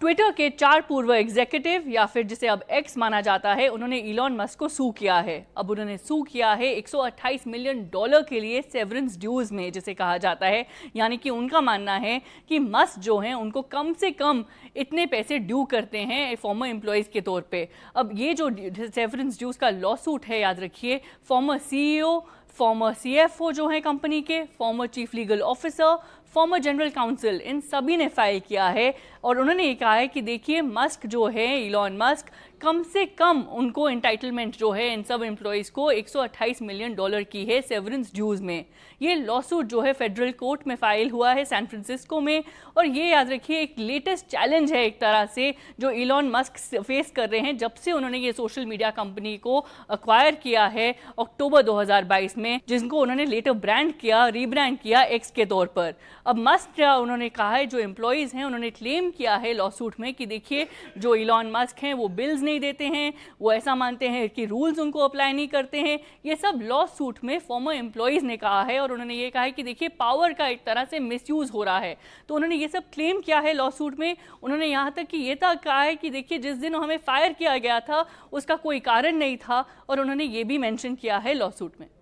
Twitter के चार पूर्व एग्जीक्यूटिव या फिर जिसे अब एक्स माना जाता है उन्होंने इलॉन मस्क को सू किया है अब उन्होंने सू किया है 128 मिलियन डॉलर के लिए सेवरेंस ड्यूज में जिसे कहा जाता है यानी कि उनका मानना है कि मस्क जो हैं उनको कम से कम इतने पैसे ड्यू करते हैं फॉर्मर एम्प्लॉयज़ के तौर पर अब ये जो सेवरेंस ड्यूज का लॉ सूट है याद रखिए फॉर्मर सी फॉर्मर सी जो हैं कंपनी के former chief legal officer former general counsel इन सभी ने फाइल किया है और उन्होंने ये कहा कहा है कि देखिए मस्क जो है इलॉन मस्क कम से कम उनको इंटाइटलमेंट जो है इन सब एम्प्लॉयज़ को 128 मिलियन डॉलर की है सेवरेंस ड्यूज़ में ये लॉसूट जो है फेडरल कोर्ट में फाइल हुआ है सैन फ्रांसिस्को में और ये याद रखिए एक लेटेस्ट चैलेंज है एक तरह से जो इलॉन मस्क फेस कर रहे हैं जब से उन्होंने ये सोशल मीडिया कंपनी को अक्वायर किया है अक्टूबर 2022 में जिनको उन्होंने लेटर ब्रांड किया रीब्रांड किया एक्स के तौर पर अब मस्क उन्होंने कहा है जो एम्प्लॉयज़ हैं उन्होंने क्लेम किया है लॉसूट सूट में कि देखिए जो इलॉन मस्क हैं वो बिल्स नहीं देते हैं वो ऐसा मानते हैं कि रूल्स उनको अप्लाई नहीं करते हैं ये सब लॉ सूट में फॉर्मर एम्प्लॉयज़ ने कहा है और उन्होंने ये कहा है कि देखिए पावर का एक तरह से मिसयूज़ हो रहा है तो उन्होंने ये सब क्लेम किया है लॉ सूट में उन्होंने यहाँ तक कि ये तक कहा है कि देखिए जिस दिन हमें फायर किया गया था उसका कोई कारण नहीं था और उन्होंने ये भी मैंशन किया है लॉ सूट में